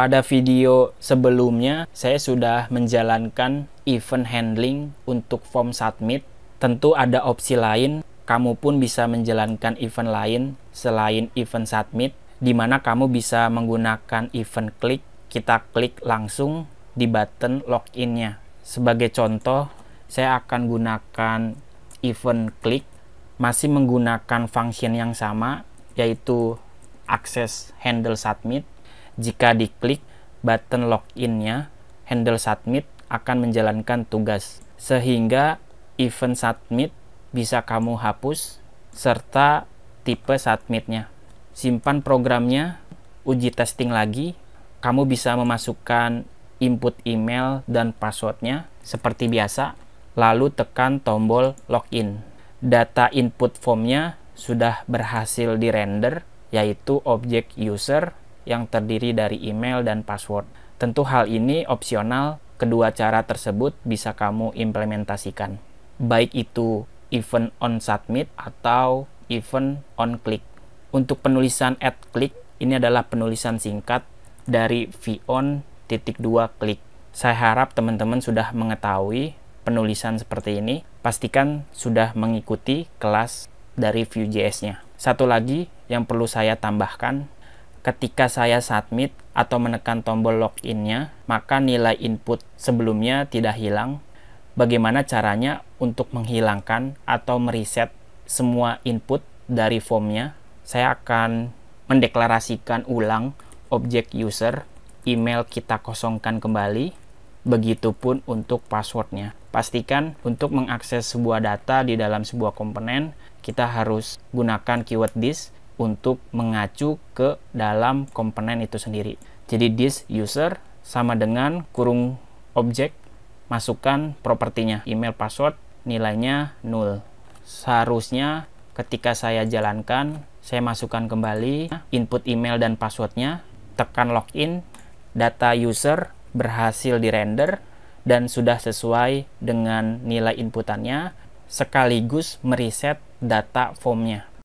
Pada video sebelumnya, saya sudah menjalankan event handling untuk form submit. Tentu ada opsi lain, kamu pun bisa menjalankan event lain selain event submit, di mana kamu bisa menggunakan event klik Kita klik langsung di button loginnya. Sebagai contoh, saya akan gunakan event klik masih menggunakan function yang sama yaitu akses handle submit jika diklik button loginnya, handle submit akan menjalankan tugas sehingga event submit bisa kamu hapus serta tipe submitnya. Simpan programnya, uji testing lagi. Kamu bisa memasukkan input email dan passwordnya seperti biasa, lalu tekan tombol login. Data input formnya sudah berhasil dirender, yaitu objek user yang terdiri dari email dan password. Tentu hal ini opsional, kedua cara tersebut bisa kamu implementasikan. Baik itu event on submit atau event on click. Untuk penulisan at click, ini adalah penulisan singkat dari on titik dua click. Saya harap teman-teman sudah mengetahui penulisan seperti ini. Pastikan sudah mengikuti kelas dari Vue.js-nya. Satu lagi yang perlu saya tambahkan ketika saya submit atau menekan tombol loginnya, maka nilai input sebelumnya tidak hilang. Bagaimana caranya untuk menghilangkan atau mereset semua input dari formnya? Saya akan mendeklarasikan ulang objek user, email kita kosongkan kembali, begitupun untuk passwordnya. Pastikan untuk mengakses sebuah data di dalam sebuah komponen, kita harus gunakan keyword this untuk mengacu ke dalam komponen itu sendiri. Jadi this user sama dengan kurung objek masukkan propertinya email password nilainya null. Seharusnya ketika saya jalankan saya masukkan kembali input email dan passwordnya, tekan login, data user berhasil dirender dan sudah sesuai dengan nilai inputannya sekaligus mereset data formnya.